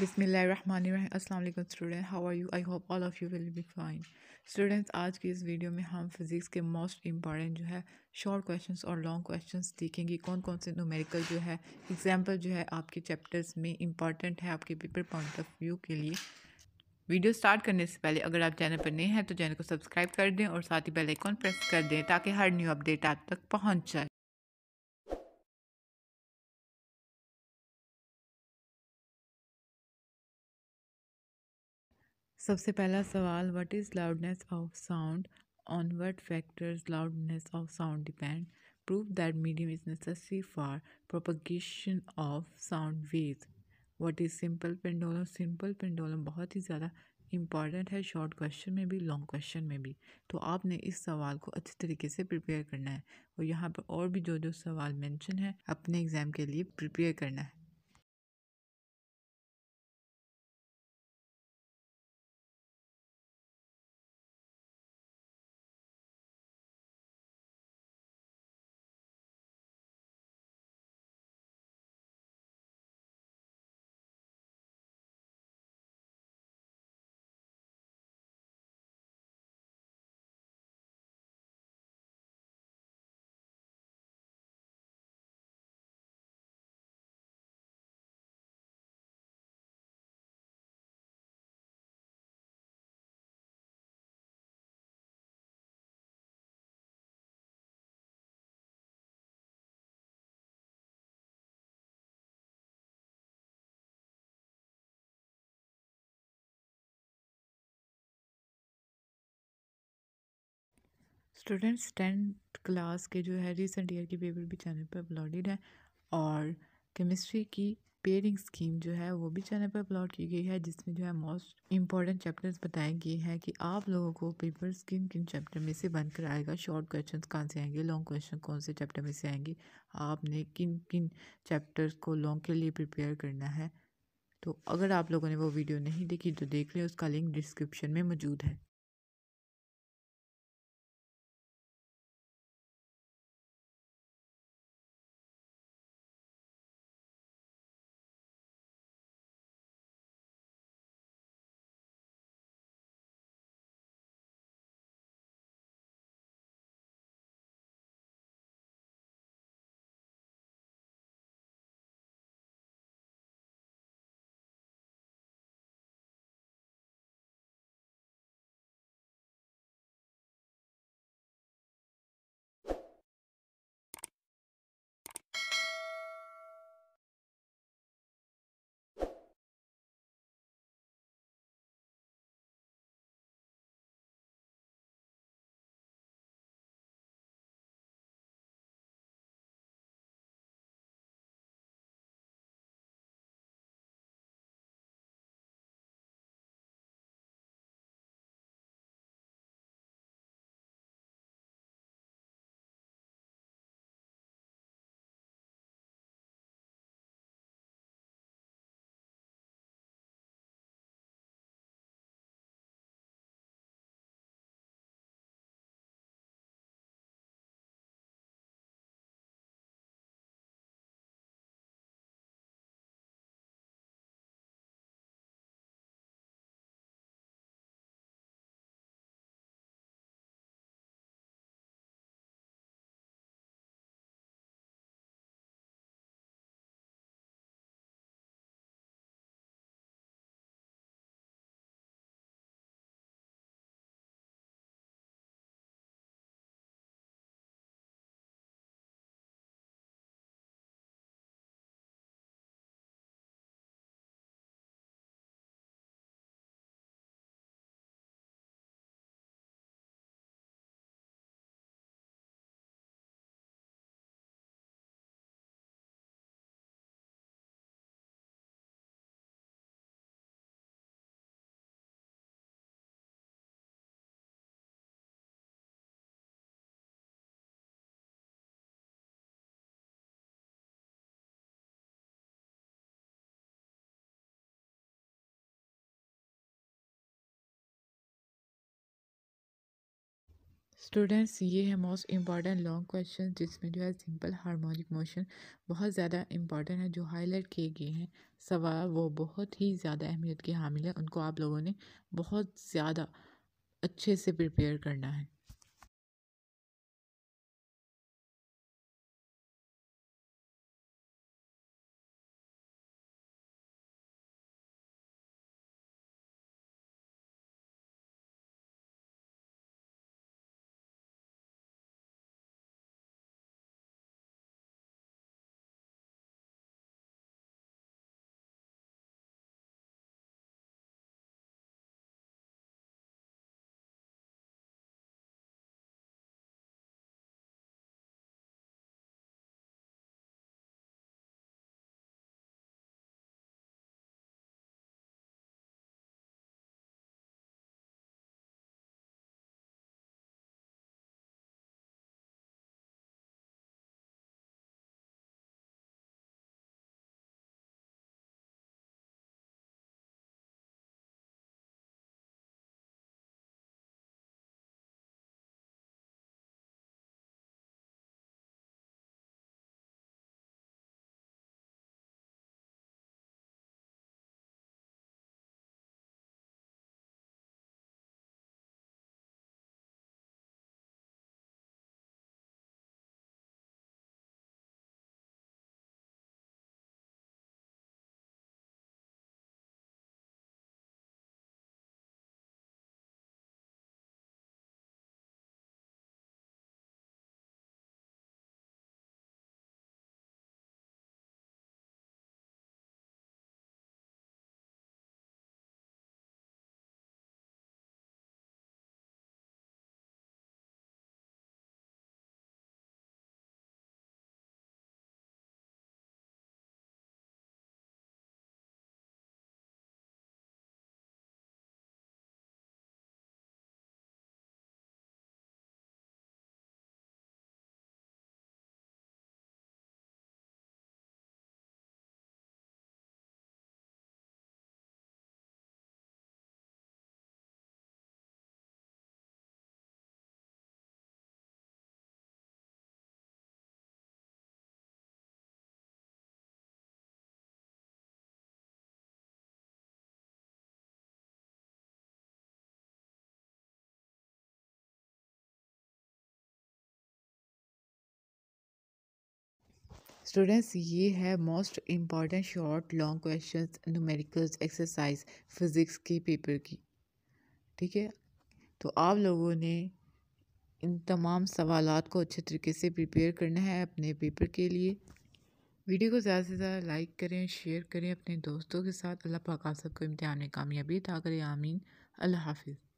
अस्सलाम वालेकुम student how are you I hope all of you will be fine students आज की इस वीडियो में हम फिज़िक्स के मोस्ट इम्पॉर्टेंट जो है शॉर्ट क्वेश्चंस और लॉन्ग क्वेश्चंस देखेंगे कौन कौन से नोमेरिकल जो है एग्जांपल जो है आपके चैप्टर्स में इंपॉर्टेंट है आपके पेपर पॉइंट ऑफ व्यू के लिए वीडियो स्टार्ट करने से पहले अगर आप चैनल पर नए हैं तो चैनल को सब्सक्राइब कर दें और साथ ही बेल आइकॉन प्रेस कर दें ताकि हर न्यू अपडेट आप तक पहुँच जाए सबसे पहला सवाल what is loudness of sound on what factors loudness of sound depend prove that medium is necessary for propagation of sound wave what is simple pendulum simple pendulum बहुत ही ज़्यादा इंपॉर्टेंट है शॉर्ट क्वेश्चन में भी long question में भी तो आपने इस सवाल को अच्छे तरीके से प्रिपेयर करना है और यहाँ पर और भी जो जो सवाल मेंशन है अपने एग्ज़ाम के लिए प्रिपेयर करना है स्टूडेंट्स टेंथ क्लास के जो है रिसेंट ईयर के पेपर भी चैनल पर अपलोडेड है और केमिस्ट्री की पेयरिंग स्कीम जो है वो भी चैनल पर अपलोड की गई है जिसमें जो है मोस्ट इंपॉर्टेंट चैप्टर्स बताए गए हैं कि आप लोगों को पेपर्स किन किन चैप्टर में से बनकर आएगा शॉर्ट क्वेश्चन कहाँ से आएंगे लॉन्ग क्वेश्चन कौन से चैप्टर में से आएंगे आपने किन किन चैप्टर्स को लॉन्ग के लिए प्रिपेयर करना है तो अगर आप लोगों ने वो वीडियो नहीं देखी तो देख लें उसका लिंक डिस्क्रिप्शन में मौजूद है स्टूडेंट्स ये है मोस्ट इम्पॉर्टेंट लॉन्ग क्वेश्चन जिसमें जो है सिंपल हार्मोनिक मोशन बहुत ज़्यादा इम्पॉर्टेंट है जो हाईलाइट किए गए हैं सवाल वो बहुत ही ज़्यादा अहमियत के हामिल है उनको आप लोगों ने बहुत ज़्यादा अच्छे से प्रिपेयर करना है स्टूडेंट्स ये है most important short long question numericals exercise physics के पेपर की ठीक है तो आप लोगों ने इन तमाम सवाल को अच्छे तरीके से प्रिपेयर करना है अपने पेपर के लिए वीडियो को ज़्यादा से ज़्यादा लाइक करें शेयर करें अपने दोस्तों के साथ अल्लाह पाक आप सबको इम्तहान में कामयाबी था करें आमीन अल्लाह हाफिज़